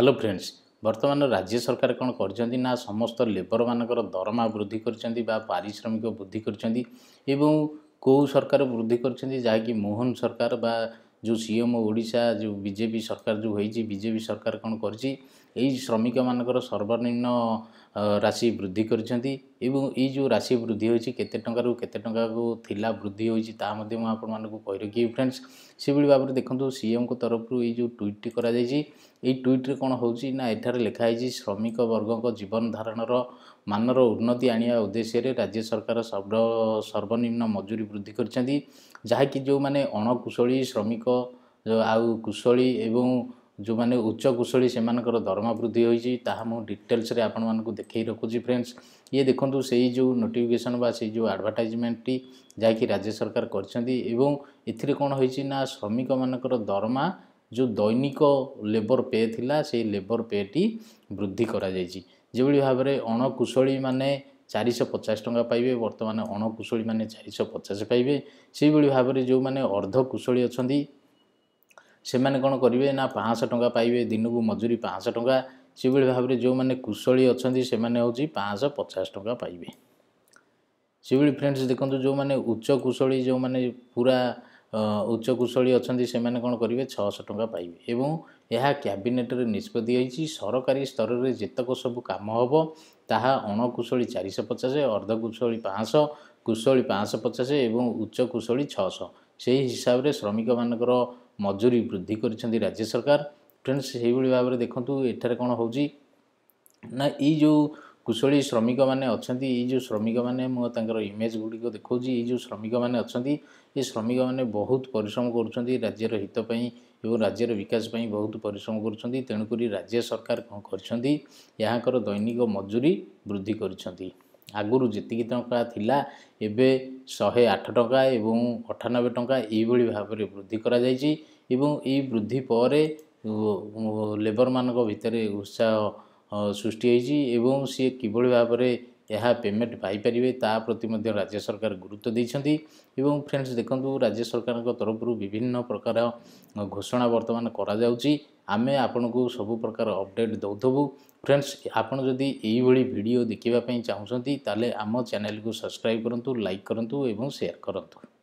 hello friends ବର୍ତ୍ତମାନ ରାଜ୍ୟ ସରକାର କ'ଣ କରିଛନ୍ତି ନା ସମସ୍ତ ଲେବରମାନଙ୍କର ଦରମା ବୃଦ୍ଧି କରିଛନ୍ତି ବା ପାରିଶ୍ରମିକ ବୃଦ୍ଧି କରିଛନ୍ତି ଏବଂ କେଉଁ ସରକାର ବୃଦ୍ଧି କରିଛନ୍ତି ଯାହାକି ମୋହନ ସରକାର ବା ଯେଉଁ ସି ଏମ୍ ଓଡ଼ିଶା ଯେଉଁ ବିଜେପି ସରକାର ଯେଉଁ ହୋଇଛି ବିଜେପି ସରକାର କ'ଣ କରିଛି ଏଇ ଶ୍ରମିକମାନଙ୍କର ସର୍ବନିମ୍ନ ରାଶି ବୃଦ୍ଧି କରିଛନ୍ତି ଏବଂ ଏଇ ଯେଉଁ ରାଶି ବୃଦ୍ଧି ହେଉଛି କେତେ ଟଙ୍କାରୁ କେତେ ଟଙ୍କାକୁ ଥିଲା ବୃଦ୍ଧି ହେଉଛି ତାହା ମଧ୍ୟ ମୁଁ ଆପଣମାନଙ୍କୁ କହିରଖିବି ଫ୍ରେଣ୍ଡସ୍ ସେଭଳି ଭାବରେ ଦେଖନ୍ତୁ ସିଏମ୍ଙ୍କ ତରଫରୁ ଏଇ ଯେଉଁ ଟ୍ୱିଟ୍ଟି କରାଯାଇଛି ଏଇ ଟ୍ୱିଟ୍ରେ କ'ଣ ହେଉଛି ନା ଏଠାରେ ଲେଖାହେଇଛି ଶ୍ରମିକ ବର୍ଗଙ୍କ ଜୀବନଧାରଣର ମାନର ଉନ୍ନତି ଆଣିବା ଉଦ୍ଦେଶ୍ୟରେ ରାଜ୍ୟ ସରକାର ସର୍ବ ସର୍ବନିମ୍ନ ମଜୁରୀ ବୃଦ୍ଧି କରିଛନ୍ତି ଯାହାକି ଯେଉଁମାନେ ଅଣକୁଶଳୀ ଶ୍ରମିକ ଆଉ କୁଶଳୀ ଏବଂ ଯେଉଁମାନେ ଉଚ୍ଚ କୁଶଳୀ ସେମାନଙ୍କର ଦରମା ବୃଦ୍ଧି ହୋଇଛି ତାହା ମୁଁ ଡିଟେଲ୍ସରେ ଆପଣମାନଙ୍କୁ ଦେଖାଇ ରଖୁଛି ଫ୍ରେଣ୍ଡସ୍ ଇଏ ଦେଖନ୍ତୁ ସେଇ ଯେଉଁ ନୋଟିଫିକେସନ୍ ବା ସେଇ ଯେଉଁ ଆଡ଼ଭର୍ଟାଇଜମେଣ୍ଟଟି ଯାହାକି ରାଜ୍ୟ ସରକାର କରିଛନ୍ତି ଏବଂ ଏଥିରେ କ'ଣ ହୋଇଛି ନା ଶ୍ରମିକମାନଙ୍କର ଦରମା ଯେଉଁ ଦୈନିକ ଲେବର ପେ ଥିଲା ସେଇ ଲେବର ପେଟି ବୃଦ୍ଧି କରାଯାଇଛି যেভাবে ଭାବରେ ଅଣକୁଶଳୀମାନେ ଚାରିଶହ ପଚାଶ ଟଙ୍କା ପାଇବେ ବର୍ତ୍ତମାନ ଅଣକୁଶଳୀମାନେ ଚାରିଶହ ପଚାଶ ପାଇବେ ସେହିଭଳି ଭାବରେ ଯେଉଁମାନେ ভাবে যে অর্ধকুশলী ସେମାନେ କ'ଣ କରିବେ ନା ପାଞ୍ଚଶହ ଟଙ୍କା ପାଇବେ ଦିନକୁ ମଜୁରୀ ପାଞ୍ଚଶହ ଟଙ୍କା ସେଭଳି ଭାବରେ ଯେଉଁମାନେ କୁଶଳୀ ଅଛନ୍ତି ସେମାନେ ହେଉଛି ପାଞ୍ଚଶହ ପଚାଶ ଟଙ୍କା ପାଇବେ ସେଭଳି ଫ୍ରେଣ୍ଡସ୍ ଦେଖନ୍ତୁ ଯେଉଁମାନେ ଉଚ୍ଚ କୁଶଳୀ ଯେଉଁମାନେ ପୁରା ଉଚ୍ଚ କୁଶଳୀ ଅଛନ୍ତି ସେମାନେ କ'ଣ କରିବେ ଛଅଶହ ଟଙ୍କା ପାଇବେ ଏବଂ ଏହା କ୍ୟାବିନେଟ୍ରେ ନିଷ୍ପତ୍ତି ହୋଇଛି ସରକାରୀ ସ୍ତରରେ ଯେତେକ ସବୁ କାମ ହେବ ତାହା ଅଣକୁଶଳୀ ଚାରିଶହ ପଚାଶ କୁଶଳୀ ପାଞ୍ଚଶହ କୁଶଳୀ ପାଞ୍ଚଶହ ପଚାଶ ଏବଂ ଉଚ୍ଚ କୁଶଳୀ ଛଅଶହ ସେହି ହିସାବରେ ଶ୍ରମିକମାନଙ୍କର ମଜୁରୀ ବୃଦ୍ଧି କରିଛନ୍ତି ରାଜ୍ୟ ସରକାର ଫ୍ରେଣ୍ଡସ୍ ସେହିଭଳି ଭାବରେ ଦେଖନ୍ତୁ ଏଠାରେ କ'ଣ ହେଉଛି ନା ଏଇ ଯେଉଁ କୁଶଳୀ ଶ୍ରମିକମାନେ ଅଛନ୍ତି ଏଇ ଯେଉଁ ଶ୍ରମିକମାନେ ମୁଁ ତାଙ୍କର ଇମେଜ୍ ଗୁଡ଼ିକ ଦେଖାଉଛି ଏଇ ଯେଉଁ ଶ୍ରମିକମାନେ ଅଛନ୍ତି ଏ ଶ୍ରମିକମାନେ ବହୁତ ପରିଶ୍ରମ କରୁଛନ୍ତି ରାଜ୍ୟର ହିତ ପାଇଁ ଏବଂ ରାଜ୍ୟର ବିକାଶ ପାଇଁ ବହୁତ ପରିଶ୍ରମ କରୁଛନ୍ତି ତେଣୁକରି ରାଜ୍ୟ ସରକାର କ'ଣ କରିଛନ୍ତି ଏହାଙ୍କର ଦୈନିକ ମଜୁରୀ ବୃଦ୍ଧି କରିଛନ୍ତି ଆଗରୁ ଯେତିକି ଟଙ୍କା ଥିଲା ଏବେ ଶହେ ଆଠ ଟଙ୍କା ଏବଂ ଅଠାନବେ ଟଙ୍କା ଏହିଭଳି ଭାବରେ ବୃଦ୍ଧି କରାଯାଇଛି ଏବଂ ଏହି ବୃଦ୍ଧି ପରେ ଲେବର୍ମାନଙ୍କ ଭିତରେ ଉତ୍ସାହ ସୃଷ୍ଟି ହୋଇଛି ଏବଂ ସିଏ କିଭଳି ଭାବରେ ଏହା ପେମେଣ୍ଟ ପାଇପାରିବେ ତା ପ୍ରତି ମଧ୍ୟ ରାଜ୍ୟ ସରକାର ଗୁରୁତ୍ୱ ଦେଇଛନ୍ତି ଏବଂ ଫ୍ରେଣ୍ଡସ୍ ଦେଖନ୍ତୁ ରାଜ୍ୟ ସରକାରଙ୍କ ତରଫରୁ ବିଭିନ୍ନ ପ୍ରକାର ଘୋଷଣା ବର୍ତ୍ତମାନ କରାଯାଉଛି ଆମେ ଆପଣଙ୍କୁ ସବୁ ପ୍ରକାର ଅପଡ଼େଟ୍ ଦେଉଥିବୁ ଫ୍ରେଣ୍ଡସ୍ ଆପଣ ଯଦି ଏଇଭଳି ଭିଡ଼ିଓ ଦେଖିବା ପାଇଁ ଚାହୁଁଛନ୍ତି ତାହେଲେ ଆମ ଚ୍ୟାନେଲକୁ ସବସ୍କ୍ରାଇବ୍ କରନ୍ତୁ ଲାଇକ୍ କରନ୍ତୁ ଏବଂ ସେୟାର କରନ୍ତୁ